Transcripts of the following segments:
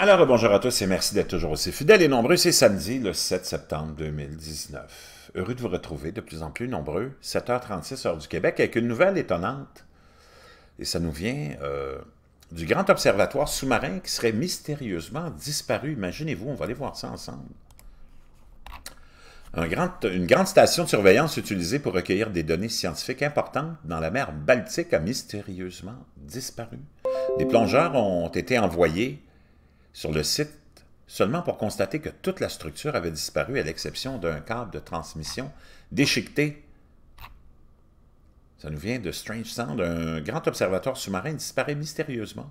Alors, bonjour à tous et merci d'être toujours aussi fidèles et nombreux. C'est samedi, le 7 septembre 2019. Heureux de vous retrouver de plus en plus nombreux, 7h36 heure du Québec, avec une nouvelle étonnante. Et ça nous vient euh, du grand observatoire sous-marin qui serait mystérieusement disparu. Imaginez-vous, on va aller voir ça ensemble. une grande station de surveillance utilisée pour recueillir des données scientifiques importantes dans la mer Baltique a mystérieusement disparu. Des plongeurs ont été envoyés sur le site seulement pour constater que toute la structure avait disparu à l'exception d'un câble de transmission déchiqueté. Ça nous vient de Strange Sound, un grand observatoire sous-marin disparaît mystérieusement.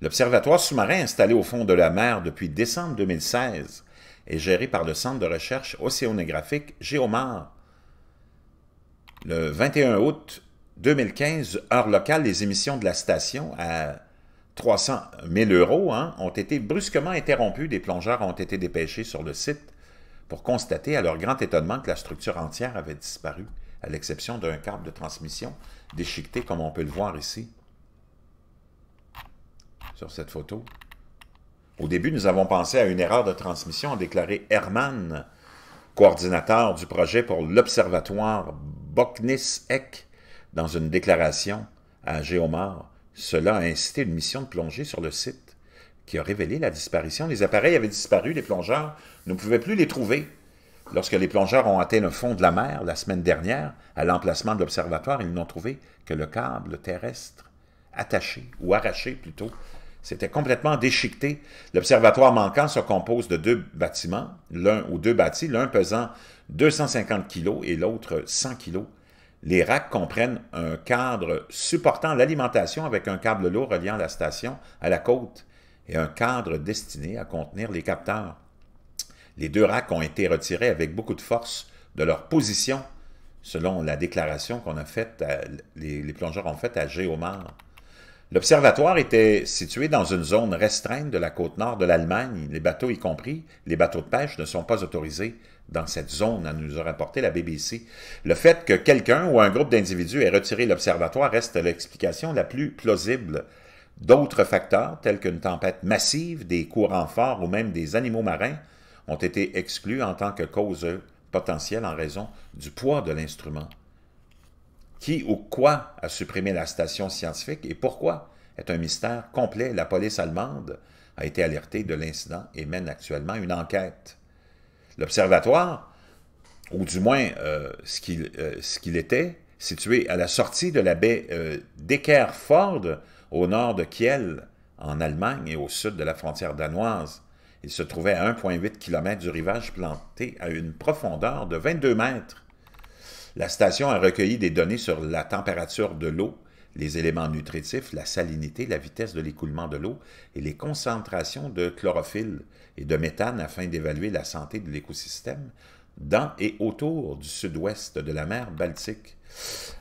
L'observatoire sous-marin installé au fond de la mer depuis décembre 2016 est géré par le Centre de recherche océanographique Géomar. Le 21 août 2015, heure locale, les émissions de la station à 300 000 euros hein, ont été brusquement interrompus. Des plongeurs ont été dépêchés sur le site pour constater à leur grand étonnement que la structure entière avait disparu, à l'exception d'un câble de transmission déchiqueté comme on peut le voir ici sur cette photo. Au début, nous avons pensé à une erreur de transmission, a déclaré Herman, coordinateur du projet pour l'Observatoire boknis eck dans une déclaration à Géomar. Cela a incité une mission de plongée sur le site qui a révélé la disparition. Les appareils avaient disparu, les plongeurs ne pouvaient plus les trouver. Lorsque les plongeurs ont atteint le fond de la mer la semaine dernière, à l'emplacement de l'observatoire, ils n'ont trouvé que le câble terrestre attaché, ou arraché plutôt. C'était complètement déchiqueté. L'observatoire manquant se compose de deux bâtiments, l'un ou deux bâtis, l'un pesant 250 kg et l'autre 100 kg. Les racks comprennent un cadre supportant l'alimentation avec un câble lourd reliant la station à la côte et un cadre destiné à contenir les capteurs. Les deux racks ont été retirés avec beaucoup de force de leur position, selon la déclaration qu'on a faite, les, plongeurs ont faite à Géomar. L'observatoire était situé dans une zone restreinte de la côte nord de l'Allemagne, les bateaux y compris, les bateaux de pêche ne sont pas autorisés dans cette zone, à nous a rapporté la BBC. Le fait que quelqu'un ou un groupe d'individus ait retiré l'observatoire reste l'explication la plus plausible. D'autres facteurs, tels qu'une tempête massive, des courants forts ou même des animaux marins, ont été exclus en tant que cause potentielle en raison du poids de l'instrument. Qui ou quoi a supprimé la station scientifique et pourquoi est un mystère complet. La police allemande a été alertée de l'incident et mène actuellement une enquête. L'observatoire, ou du moins euh, euh, ce qu'il était, situé à la sortie de la baie euh, d'Eckerford, au nord de Kiel, en Allemagne et au sud de la frontière danoise. Il se trouvait à 1,8 km du rivage planté à une profondeur de 22 mètres. La station a recueilli des données sur la température de l'eau, les éléments nutritifs, la salinité, la vitesse de l'écoulement de l'eau et les concentrations de chlorophylle et de méthane afin d'évaluer la santé de l'écosystème dans et autour du sud-ouest de la mer Baltique.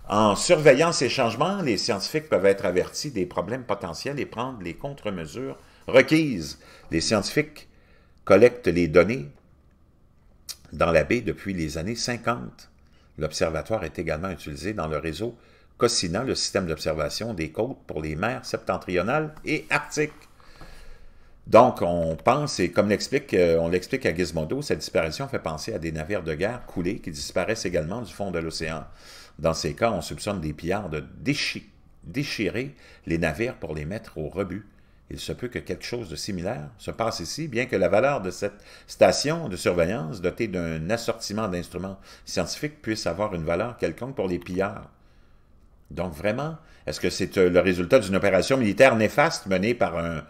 En surveillant ces changements, les scientifiques peuvent être avertis des problèmes potentiels et prendre les contre-mesures requises. Les scientifiques collectent les données dans la baie depuis les années 50. L'observatoire est également utilisé dans le réseau Cocinant le système d'observation des côtes pour les mers septentrionales et arctiques. Donc, on pense, et comme euh, on l'explique à Gizmodo, cette disparition fait penser à des navires de guerre coulés qui disparaissent également du fond de l'océan. Dans ces cas, on soupçonne des pillards de déchirer les navires pour les mettre au rebut. Il se peut que quelque chose de similaire se passe ici, bien que la valeur de cette station de surveillance dotée d'un assortiment d'instruments scientifiques puisse avoir une valeur quelconque pour les pillards. Donc vraiment, est-ce que c'est euh, le résultat d'une opération militaire néfaste menée par un,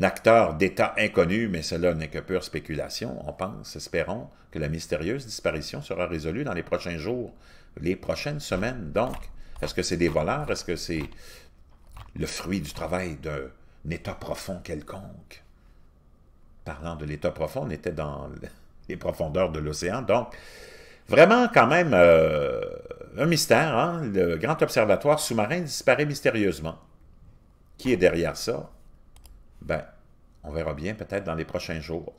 acteur d'État inconnu, mais cela n'est que pure spéculation, on pense, espérons que la mystérieuse disparition sera résolue dans les prochains jours, les prochaines semaines. Donc, est-ce que c'est des voleurs? Est-ce que c'est le fruit du travail d'un État profond quelconque? Parlant de l'État profond, on était dans les profondeurs de l'océan, donc Vraiment, quand même, euh, un mystère. Hein? Le grand observatoire sous-marin disparaît mystérieusement. Qui est derrière ça? Ben, on verra bien peut-être dans les prochains jours.